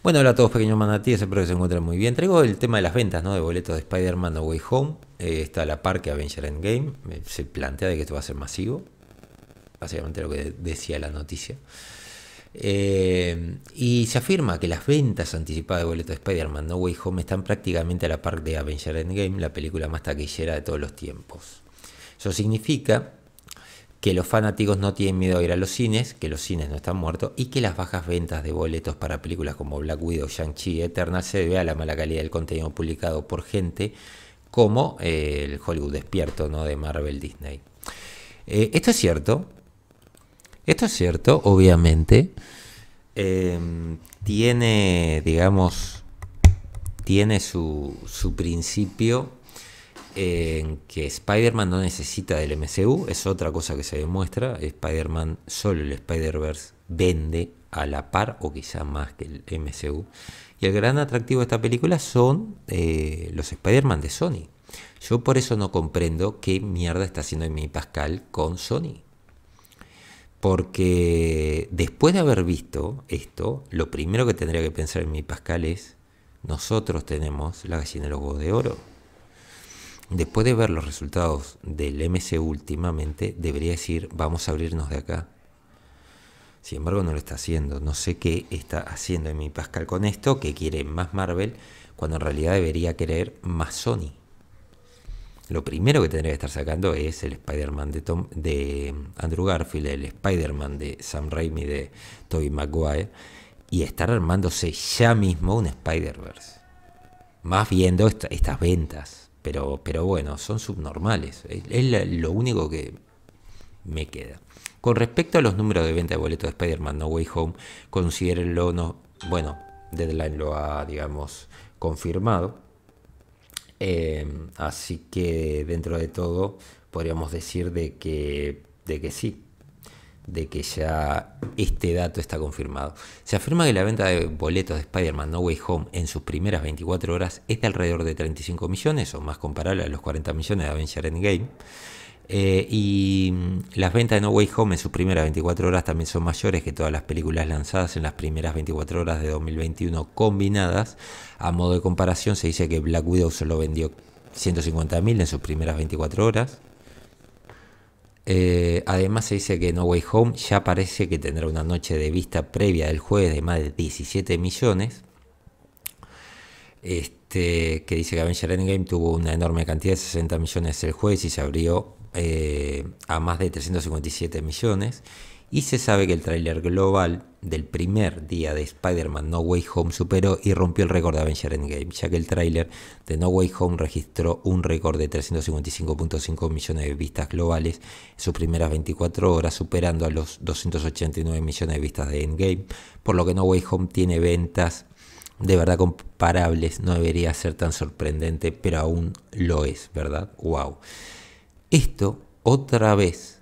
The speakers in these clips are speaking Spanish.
Bueno, hola a todos pequeños manatíes, espero que se encuentren muy bien. Traigo el tema de las ventas de boletos de Spider-Man No Way Home. Eh, está a la par que Avenger Endgame. Se plantea de que esto va a ser masivo. Básicamente lo que decía la noticia. Eh, y se afirma que las ventas anticipadas de boletos de Spider-Man No Way Home están prácticamente a la par de Avenger Endgame, la película más taquillera de todos los tiempos. Eso significa que los fanáticos no tienen miedo a ir a los cines, que los cines no están muertos y que las bajas ventas de boletos para películas como Black Widow, Shang-Chi, Eterna se debe a la mala calidad del contenido publicado por gente como eh, el Hollywood despierto ¿no? de Marvel Disney. Eh, esto es cierto, esto es cierto, obviamente. Em, tiene, digamos, tiene su, su principio en que Spider-Man no necesita del MCU, es otra cosa que se demuestra. Spider-Man, solo el Spider-Verse vende a la par o quizá más que el MCU. Y el gran atractivo de esta película son eh, los Spider-Man de Sony. Yo por eso no comprendo qué mierda está haciendo mi Pascal con Sony. Porque después de haber visto esto, lo primero que tendría que pensar en mi Pascal es, nosotros tenemos la gallina de los de oro después de ver los resultados del MC últimamente, debería decir, vamos a abrirnos de acá. Sin embargo, no lo está haciendo. No sé qué está haciendo mi Pascal con esto, que quiere más Marvel, cuando en realidad debería querer más Sony. Lo primero que tendría que estar sacando es el Spider-Man de, mm, Andrew Garfield, el Spider-Man de Sam Raimi de Tobey Maguire, y estar armándose ya mismo un Spider-Verse. Más viendo estas ventas. Pero, pero bueno, son subnormales. Es, lo único que me queda. Con respecto a los números de venta de boletos de Spider-Man No Way Home, considérenlo, no, bueno, Deadline lo ha, digamos, confirmado. Em, así que dentro de todo podríamos decir de que, de que sí, de que ya este dato está confirmado. Se afirma que la venta de boletos de Spider-Man No Way Home en sus primeras 24 horas es de alrededor de 35 millones, o más comparable a los 40 millones de Avenger Endgame. Eh, y mm, las ventas de No Way Home en sus primeras 24 horas también son mayores que todas las películas lanzadas en las primeras 24 horas de 2021 combinadas. A modo de comparación, se dice que Black Widow solo vendió 150.000 en sus primeras 24 horas. Eh, además se dice que No Way Home ya parece que tendrá una noche de vista previa del jueves de más de 17 millones. Este, que dice que Avenger Endgame tuvo una enorme cantidad de 60 millones el jueves y se abrió eh, a más de 357 millones y se sabe que el tráiler global del primer día de Spider-Man No Way Home superó y rompió el récord de Avenger Endgame, ya que el tráiler de No Way Home registró un récord de 355.5 millones de vistas globales en sus primeras 24 horas, superando a los 289 millones de vistas de Endgame, por lo que No Way Home tiene ventas de verdad comparables, no debería ser tan sorprendente, pero aún lo es, ¿verdad? ¡Wow! Esto otra vez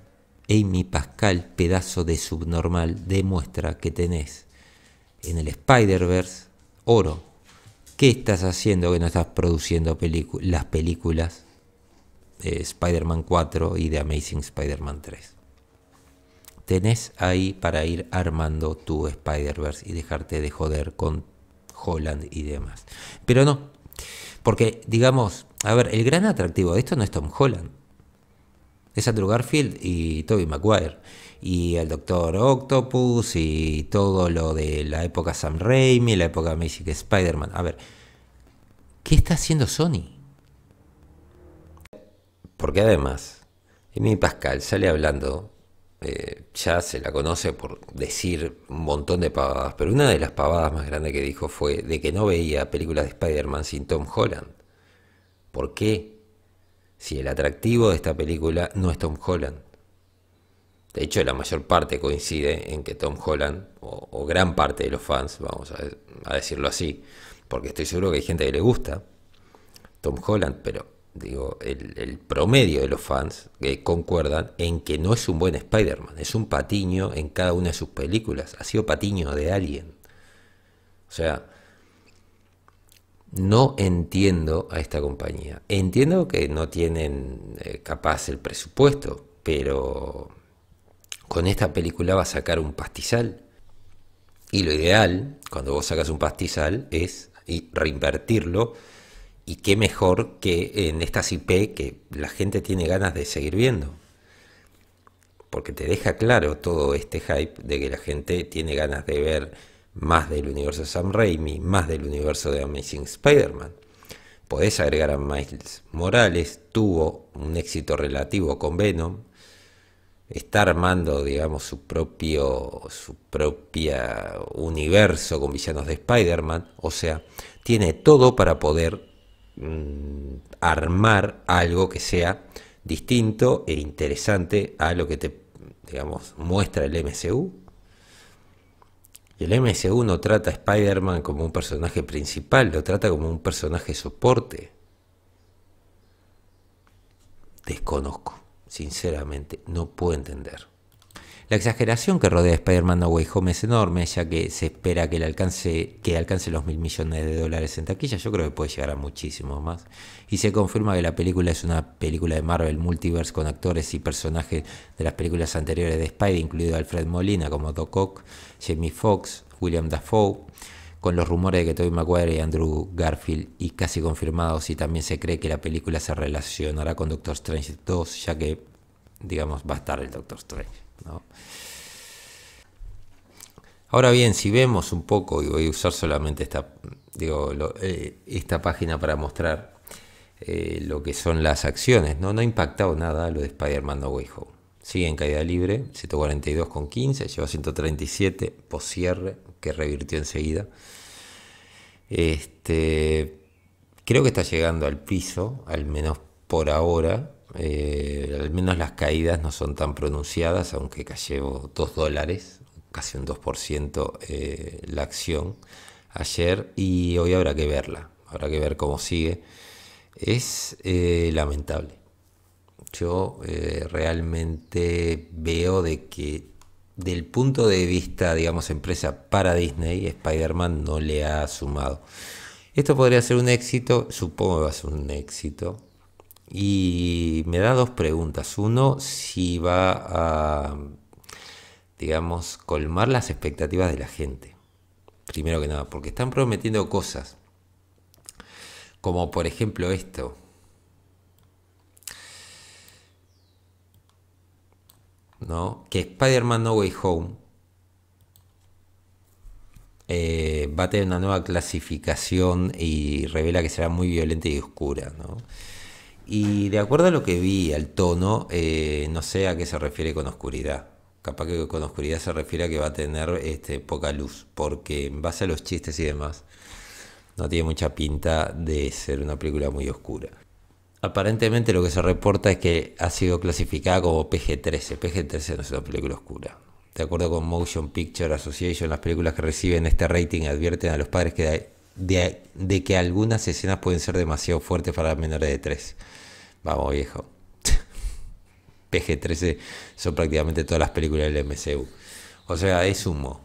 Amy Pascal, pedazo de subnormal, demuestra que tenés en el Spider-Verse oro. ¿Qué estás haciendo que no estás produciendo las películas de Spider-Man 4 y de Amazing Spider-Man 3? Tenés ahí para ir armando tu Spider-Verse y dejarte de joder con Holland y demás. Pero no, porque digamos, a ver, el gran atractivo de esto no es Tom Holland es Andrew Garfield y Toby Maguire. Y el Doctor Octopus y todo lo de la época Sam Raimi, la época de Spider-Man. A ver, ¿qué está haciendo Sony? Porque además, mi Pascal sale hablando, eh, ya se la conoce por decir un montón de pavadas, pero una de las pavadas más grandes que dijo fue de que no veía películas de Spider-Man sin Tom Holland. ¿Por qué? si el atractivo de esta película no es Tom Holland. De hecho, la mayor parte coincide en que Tom Holland, o, gran parte de los fans, vamos a, decirlo así, porque estoy seguro que hay gente que le gusta Tom Holland, pero digo, el, el promedio de los fans que concuerdan en que no es un buen Spider-Man, es un patiño en cada una de sus películas, ha sido patiño de alguien. O sea, no entiendo a esta compañía. Entiendo que no tienen eh, capaz el presupuesto, pero con esta película va a sacar un pastizal. Y lo ideal, cuando vos sacas un pastizal, es reinvertirlo. Y qué mejor que en estas IP que la gente tiene ganas de seguir viendo. Porque te deja claro todo este hype de que la gente tiene ganas de ver más del universo de Sam Raimi, más del universo de Amazing Spider-Man. Podés agregar a Miles Morales, tuvo un éxito relativo con Venom, está armando, digamos, su propio su propia universo con villanos de Spider-Man, o sea, tiene todo para poder mm, armar algo que sea distinto e interesante a lo que te digamos muestra el MCU y el MS no trata a Spider-Man como un personaje principal, lo trata como un personaje soporte. Desconozco, sinceramente, no puedo entender. La exageración que rodea Spider-Man No Way Home es enorme, ya que se espera que, alcance, los mil millones de dólares en taquilla. Yo creo que puede llegar a muchísimos más. Y se confirma que la película es una película de Marvel Multiverse con actores y personajes de las películas anteriores de Spider, incluido Alfred Molina como Doc Ock, Jamie Foxx, William Dafoe con los rumores de que Tobey Maguire y Andrew Garfield y casi confirmados y también se cree que la película se relacionará con Doctor Strange 2 ya que digamos va a estar el Doctor Strange. Ahora bien, si vemos un poco, y voy a usar solamente esta, eh, esta página para mostrar eh, lo que son las acciones, no, no ha impactado nada lo de Spider-Man No Way Home. Sigue en caída libre, 142,15, lleva 137 por cierre, que revirtió enseguida. Este, creo que está llegando al piso, al menos por ahora. Eh, al menos las caídas no son tan pronunciadas, aunque cayó 2 dólares, casi un 2% eh, la acción ayer y hoy habrá que verla, habrá que ver cómo sigue. Es eh, lamentable. Yo realmente veo de que del punto de vista, digamos, empresa para Disney, Spider-Man no le ha sumado. Esto podría ser un éxito, supongo que va a ser un éxito, y me da dos preguntas. Uno, si va a, digamos, colmar las expectativas de la gente. Primero que nada, porque están prometiendo cosas. Como por ejemplo esto. ¿No? Que Spider-Man No Way Home eh, va a tener una nueva clasificación y revela que será muy violenta y oscura, ¿no? Y de acuerdo a lo que vi, al tono, eh, no sé a qué se refiere con oscuridad. Capaz que con oscuridad se refiere a que va a tener este, poca luz, porque en base a los chistes y demás, no tiene mucha pinta de ser una película muy oscura. Aparentemente lo que se reporta es que ha sido clasificada como PG-13. PG-13 no es una película oscura. De acuerdo con Motion Picture Association, las películas que reciben este rating advierten a los padres que de, que algunas escenas pueden ser demasiado fuertes para menores de 3. Vamos, viejo. PG-13 son prácticamente todas las películas del MCU. O sea, es humo.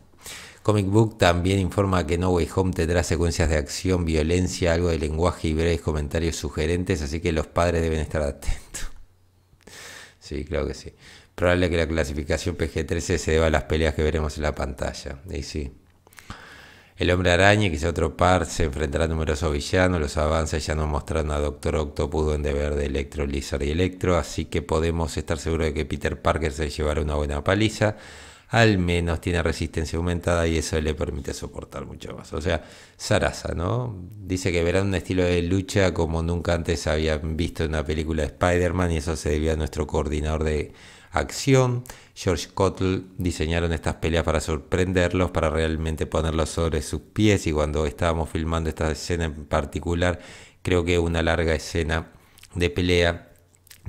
Comic Book también informa que No Way Home tendrá secuencias de acción, violencia, algo de lenguaje y breves comentarios sugerentes, así que los padres deben estar atentos. Sí, claro que sí. Probable que la clasificación PG-13 se deba a las peleas que veremos en la pantalla. Y sí. El hombre araña y quizá otro par se enfrentará a numerosos villanos. Los avances ya nos mostraron a Doctor Octopus en deber de Electro, Lizard y Electro, así que podemos estar seguros de que Peter Parker se llevará una buena paliza. Al menos tiene resistencia aumentada y eso le permite soportar mucho más. O sea, Sarasa, ¿no? Dice que verán un estilo de lucha como nunca antes habían visto en una película de Spider-Man y eso se debía a nuestro coordinador de acción. George Cottle diseñaron estas peleas para sorprenderlos, para realmente ponerlos sobre sus pies. Y cuando estábamos filmando esta escena en particular, creo que una larga escena de pelea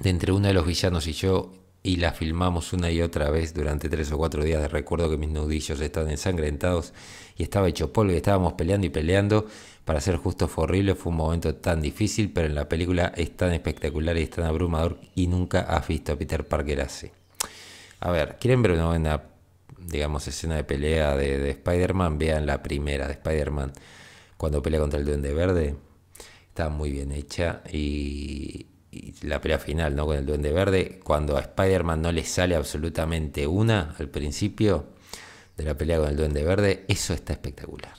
de entre uno de los villanos y yo y la filmamos una y otra vez durante tres o cuatro días. Recuerdo que mis nudillos estaban ensangrentados y estaba hecho polvo y estábamos peleando y peleando para ser justo fue horrible, fue un momento tan difícil, pero en la película es tan espectacular y es tan abrumador y nunca has visto a Peter Parker así. A ver, ¿quieren ver una buena, digamos, escena de pelea de, Spider-Man? Vean la primera de Spider-Man cuando pelea contra el Duende Verde. Está muy bien hecha y, la pelea final, ¿no? Con el Duende Verde, cuando a Spider-Man no le sale absolutamente una al principio de la pelea con el Duende Verde, eso está espectacular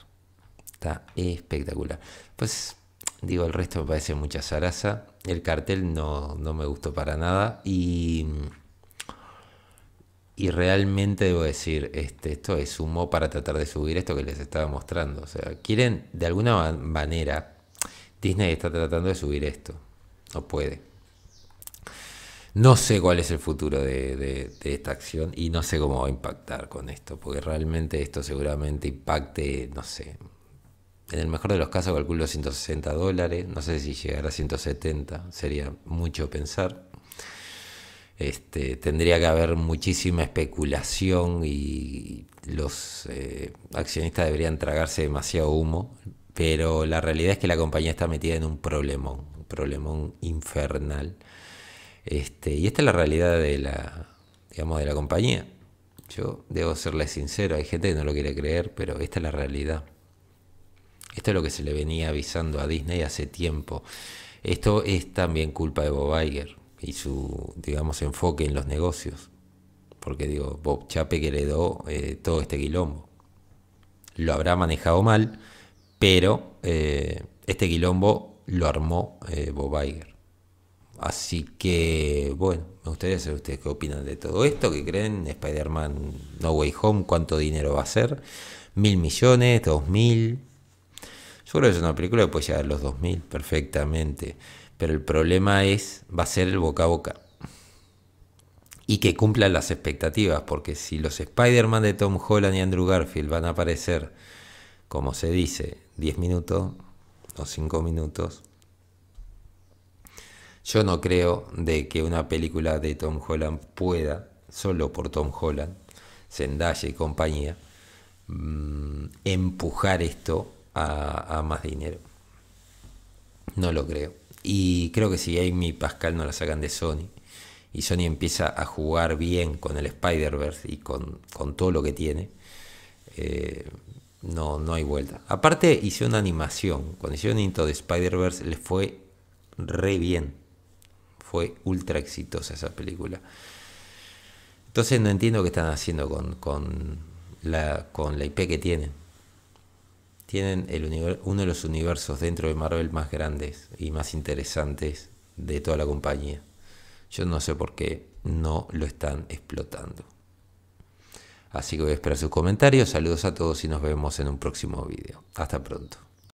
espectacular. Pues digo, el resto me parece mucha zaraza. El cartel no, me gustó para nada. Y, y realmente debo decir, este, esto es humo para tratar de subir esto que les estaba mostrando. O sea, quieren, de alguna manera, Disney está tratando de subir esto. No puede. No sé cuál es el futuro de, de, esta acción y no sé cómo va a impactar con esto, porque realmente esto seguramente impacte, no sé, en el mejor de los casos calculo 160 dólares, no sé si llegar a 170, sería mucho pensar. Este, tendría que haber muchísima especulación y los eh, accionistas deberían tragarse demasiado humo, pero la realidad es que la compañía está metida en un problemón, un problemón infernal. Este, y esta es la realidad de la, digamos, de la compañía. Yo debo serles sincero, hay gente que no lo quiere creer, pero esta es la realidad. Esto es lo que se le venía avisando a Disney hace tiempo. Esto es también culpa de Bob Iger y su, digamos, enfoque en los negocios. Porque digo, Bob Chape que le eh, todo este quilombo. Lo habrá manejado mal, pero eh, este quilombo lo armó eh, Bob Iger. Así que, bueno, me gustaría saber ustedes qué opinan de todo esto, qué creen, Spider-Man No Way Home, cuánto dinero va a ser, mil millones, dos mil, yo es una película que puede llegar a los 2000 perfectamente, pero el problema es, va a ser el boca a boca. Y que cumplan las expectativas, porque si los Spider-Man de Tom Holland y Andrew Garfield van a aparecer, como se dice, 10 minutos o 5 minutos, yo no creo de que una película de Tom Holland pueda, solo por Tom Holland, Zendaya y compañía, mm, empujar esto a, más dinero. No lo creo. Y creo que si Amy y Pascal no la sacan de Sony y Sony empieza a jugar bien con el Spider-Verse y con, todo lo que tiene, eh, no, no hay vuelta. Aparte, hice una animación. Cuando hicieron Into de Spider-Verse, les fue re bien. Fue ultra exitosa esa película. Entonces, no entiendo qué están haciendo con, con, la, con la IP que tienen tienen uno de los universos dentro de Marvel más grandes y más interesantes de toda la compañía. Yo no sé por qué no lo están explotando. Así que voy a esperar sus comentarios. Saludos a todos y nos vemos en un próximo video. Hasta pronto.